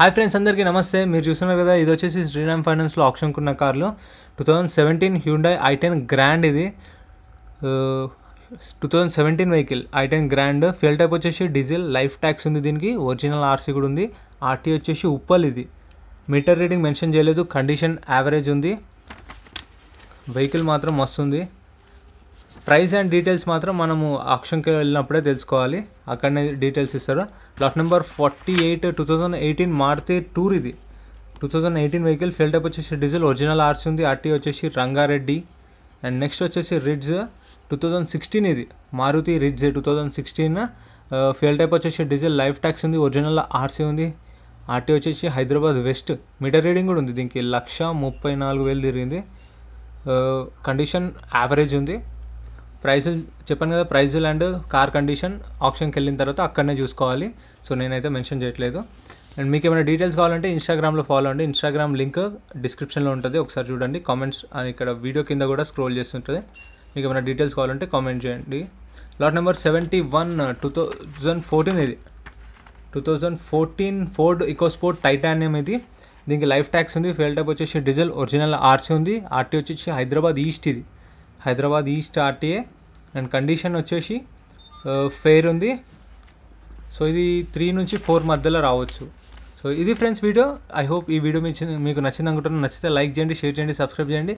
hi friends అందరికీ నమస్తే మీరు చూస్తున్నారు కదా ఇది వచ్చేసి శ్రీరామ్ ఫైనాన్స్లో ఆప్షన్కున్న కార్లు two thousand seventeen Hyundai I ten grand ఇది two thousand seventeen vehicle I ten grand fuel type వచ్చేసి డీజిల్ లైఫ్ ట్యాక్స్ ఉంది దీనికి ఒరిజినల్ ఆర్సీ కూడా ఉంది ఆర్టీ వచ్చేసి ఉప్పల్ ఇది మీటర్ రీడింగ్ మెన్షన్ చేయలేదు కండిషన్ యావరేజ్ ఉంది వెహికల్ మాత్రం మస్తుంది ప్రైస్ అండ్ డీటెయిల్స్ మాత్రం మనము అక్షంకి వెళ్ళినప్పుడే తెలుసుకోవాలి అక్కడనే డీటెయిల్స్ ఇస్తారు lot number forty eight two thousand eighteen Maruti tour ఇది two thousand eighteen vehicle fuel type వచ్చేసి డీజిల్ ఒరిజినల్ ఆర్సీ ఉంది ఆర్టీ వచ్చేసి రంగారెడ్డి అండ్ నెక్స్ట్ వచ్చేసి రిడ్జ్ టూ థౌజండ్ సిక్స్టీన్ ఇది Maruti Ritz two thousand sixteen fuel type వచ్చేసి diesel life tax ఉంది original RC ఉంది RT వచ్చేసి హైదరాబాద్ వెస్ట్ మీటర్ రీడింగ్ కూడా ఉంది దీనికి లక్ష ముప్పై నాలుగు వేలు తిరిగింది కండిషన్ యావరేజ్ ఉంది ప్రైజులు చెప్పాను కదా ప్రైజులు అండ్ కార్ కండిషన్ ఆప్షన్కి వెళ్ళిన తర్వాత అక్కడనే చూసుకోవాలి సో నేనైతే మెన్షన్ చేయట్లేదు అండ్ మీకు ఏమైనా డీటెయిల్స్ కావాలంటే ఇన్స్టాగ్రామ్లో ఫాలో అండి ఇన్స్టాగ్రామ్ లింక్ డిస్క్రిప్షన్లో ఉంటుంది ఒకసారి చూడండి కామెంట్స్ అని ఇక్కడ వీడియో కింద కూడా స్క్రోల్ చేస్తుంటుంది మీకు ఏమైనా డీటెయిల్స్ కావాలంటే కామెంట్ చేయండి lot number seventy one two thousand fourteen ఇది two thousand fourteen Ford EcoSport titanium ఇది దీనికి లైఫ్ ట్యాక్స్ ఉంది ఫెయిల్ టైప్ వచ్చేసి డీజిల్ ఒరిజినల్ ఆర్సీ ఉంది ఆర్టీ వచ్చేసి హైదరాబాద్ ఈస్ట్ ఇది Hyderabad east RTA and condition వచ్చేసి ఫెయిర్ ఉంది సో ఇది త్రీ నుంచి ఫోర్ మధ్యలో రావచ్చు సో ఇది ఫ్రెండ్స్ వీడియో ఐ హోప్ ఈ వీడియో మీకు నచ్చింది అనుకుంటున్నాను నచ్చితే లైక్ చేయండి షేర్ చేయండి సబ్స్క్రైబ్ చేయండి